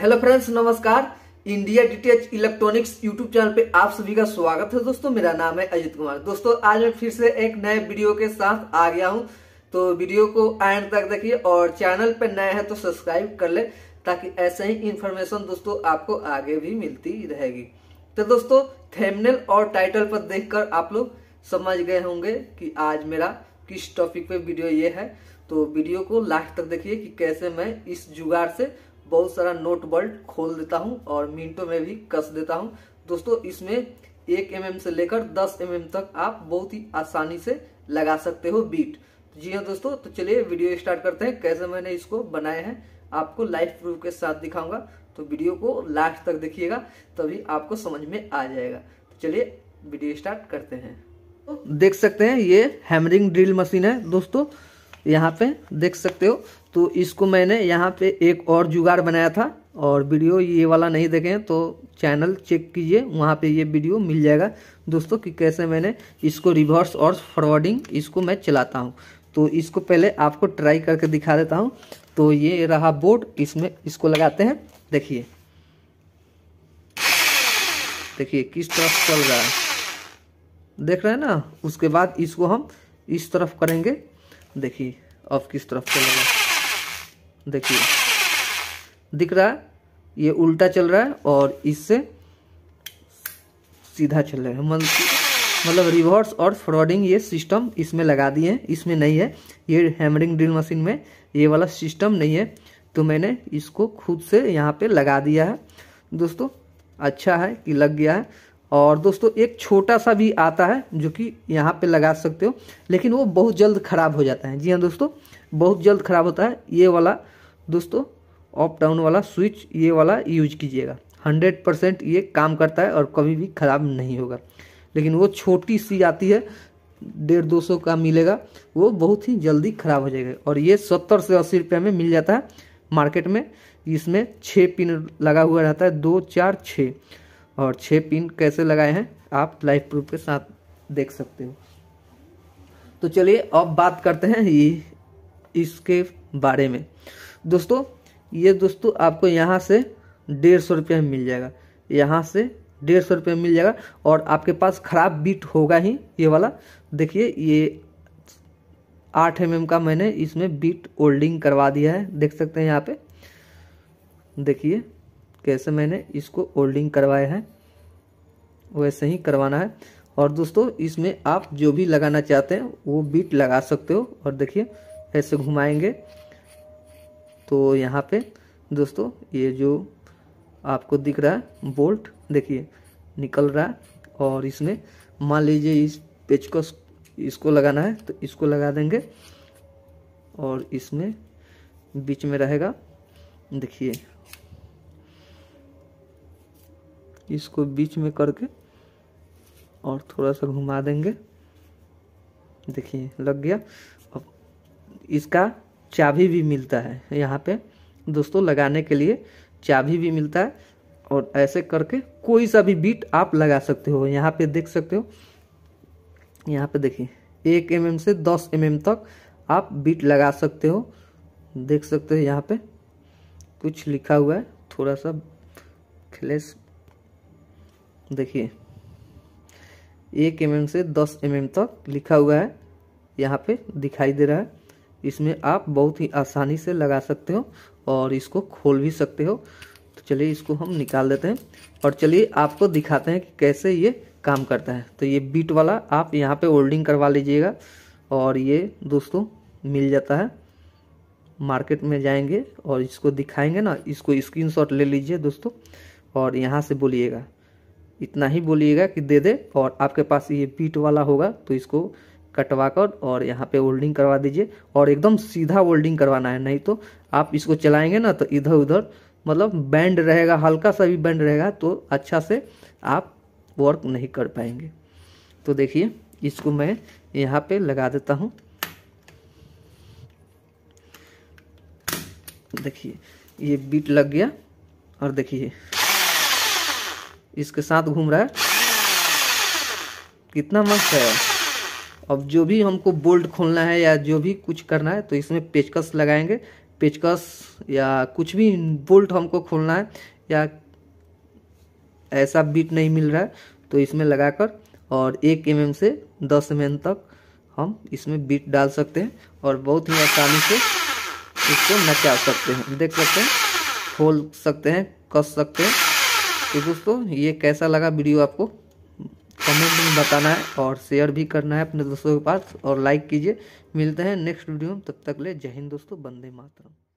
hello friends नमस्कार India DTH electronics YouTube channel पे आप सभी का स्वागत है दोस्तों मेरा नाम है अजित कुमार दोस्तों आज मैं फिर से एक नए वीडियो के साथ आ गया हूँ तो वीडियो को एंड तक देखिए और चैनल पे नए हैं तो सब्सक्राइब कर ले ताकि ऐसे ही इन्फॉर्मेशन दोस्तों आपको आगे भी मिलती रहेगी तो दोस्तों थेमनेल और टाइटल पर देख आप लोग समझ गए होंगे कि आज मेरा किस टॉपिक पे वीडियो ये है तो वीडियो को लास्ट तक देखिए कि कैसे मैं इस जुगाड़ से बहुत सारा नोट बल्ट खोल देता हूँ और मिनटों में भी कस देता हूँ दोस्तों इसमें एक एम mm से लेकर दस एम mm तक आप बहुत ही आसानी से लगा सकते हो बीट जी हाँ दोस्तों तो चलिए वीडियो स्टार्ट करते हैं कैसे मैंने इसको बनाया है आपको लाइफ प्रूफ के साथ दिखाऊंगा तो वीडियो को लास्ट तक देखिएगा तभी आपको समझ में आ जाएगा तो चलिए वीडियो स्टार्ट करते हैं देख सकते हैं ये हैमरिंग ड्रिल मशीन है दोस्तों यहाँ पे देख सकते हो तो इसको मैंने यहाँ पे एक और जुगाड़ बनाया था और वीडियो ये वाला नहीं देखें तो चैनल चेक कीजिए वहाँ पे ये वीडियो मिल जाएगा दोस्तों कि कैसे मैंने इसको रिवर्स और फॉरवर्डिंग इसको मैं चलाता हूँ तो इसको पहले आपको ट्राई करके दिखा देता हूँ तो ये रहा बोर्ड इसमें इसको लगाते हैं देखिए देखिए किस तरफ चल रहा है देख रहे हैं ना उसके बाद इसको हम इस तरफ करेंगे देखिए ऑफ किस तरफ चलेगा देखिए दिख रहा है ये उल्टा चल रहा है और इससे सीधा चल रहा है मतलब रिवर्स मतलब और फ्रॉडिंग ये सिस्टम इसमें लगा दिए हैं इसमें नहीं है ये हैमरिंग ड्रिल मशीन में ये वाला सिस्टम नहीं है तो मैंने इसको खुद से यहाँ पे लगा दिया है दोस्तों अच्छा है कि लग गया है और दोस्तों एक छोटा सा भी आता है जो कि यहाँ पे लगा सकते हो लेकिन वो बहुत जल्द ख़राब हो जाता है जी हाँ दोस्तों बहुत जल्द ख़राब होता है ये वाला दोस्तों ऑप डाउन वाला स्विच ये वाला यूज कीजिएगा हंड्रेड परसेंट ये काम करता है और कभी भी ख़राब नहीं होगा लेकिन वो छोटी सी आती है डेढ़ दो सौ का मिलेगा वो बहुत ही जल्दी ख़राब हो जाएगा और ये सत्तर से अस्सी रुपये में मिल जाता है मार्केट में इसमें छः पिन लगा हुआ रहता है दो चार छः और छः पिन कैसे लगाए हैं आप लाइफ प्रूफ के साथ देख सकते हो तो चलिए अब बात करते हैं ये इसके बारे में दोस्तों ये दोस्तों आपको यहाँ से डेढ़ सौ रुपये मिल जाएगा यहाँ से डेढ़ सौ रुपये मिल जाएगा और आपके पास ख़राब बीट होगा ही ये वाला देखिए ये आठ एम का मैंने इसमें बीट ओल्डिंग करवा दिया है देख सकते हैं यहाँ पे देखिए कैसे मैंने इसको होल्डिंग करवाया है वैसे ही करवाना है और दोस्तों इसमें आप जो भी लगाना चाहते हैं वो बीट लगा सकते हो और देखिए ऐसे घुमाएंगे तो यहाँ पे दोस्तों ये जो आपको दिख रहा है बोल्ट देखिए निकल रहा है और इसमें मान लीजिए इस पेच को इसको लगाना है तो इसको लगा देंगे और इसमें बीच में रहेगा देखिए इसको बीच में करके और थोड़ा सा घुमा देंगे देखिए लग गया अब इसका चाबी भी मिलता है यहाँ पे दोस्तों लगाने के लिए चाबी भी मिलता है और ऐसे करके कोई सा भी बीट आप लगा सकते हो यहाँ पे देख सकते हो यहाँ पे देखिए एक एम mm से दस एम mm तक आप बीट लगा सकते हो देख सकते हो यहाँ पे कुछ लिखा हुआ है थोड़ा सा फ्लैश देखिए एक एम mm से दस एम mm तक लिखा हुआ है यहाँ पे दिखाई दे रहा है इसमें आप बहुत ही आसानी से लगा सकते हो और इसको खोल भी सकते हो तो चलिए इसको हम निकाल देते हैं और चलिए आपको दिखाते हैं कि कैसे ये काम करता है तो ये बीट वाला आप यहाँ पे होल्डिंग करवा लीजिएगा और ये दोस्तों मिल जाता है मार्केट में जाएंगे और इसको दिखाएंगे ना इसको स्क्रीनशॉट ले लीजिए दोस्तों और यहाँ से बोलिएगा इतना ही बोलिएगा कि दे दे और आपके पास ये पीट वाला होगा तो इसको कटवा कर और यहाँ पे वोल्डिंग करवा दीजिए और एकदम सीधा वोल्डिंग करवाना है नहीं तो आप इसको चलाएंगे ना तो इधर उधर मतलब बैंड रहेगा हल्का सा भी बैंड रहेगा तो अच्छा से आप वर्क नहीं कर पाएंगे तो देखिए इसको मैं यहाँ पे लगा देता हूँ देखिए ये बीट लग गया और देखिए इसके साथ घूम रहा है कितना मस्त है अब जो भी हमको बोल्ट खोलना है या जो भी कुछ करना है तो इसमें पेचकस लगाएंगे पेचकस या कुछ भी बोल्ट हमको खोलना है या ऐसा बीट नहीं मिल रहा है तो इसमें लगाकर और एक एम से दस एम तक हम इसमें बीट डाल सकते हैं और बहुत ही आसानी से इसको नचा सकते हैं देख सकते हैं खोल सकते हैं कस सकते हैं तो दोस्तों ये कैसा लगा वीडियो आपको कमेंट में बताना है और शेयर भी करना है अपने दोस्तों के पास और लाइक कीजिए मिलते हैं नेक्स्ट वीडियो में तब तक ले जय हिंद दोस्तों बंदे मातरम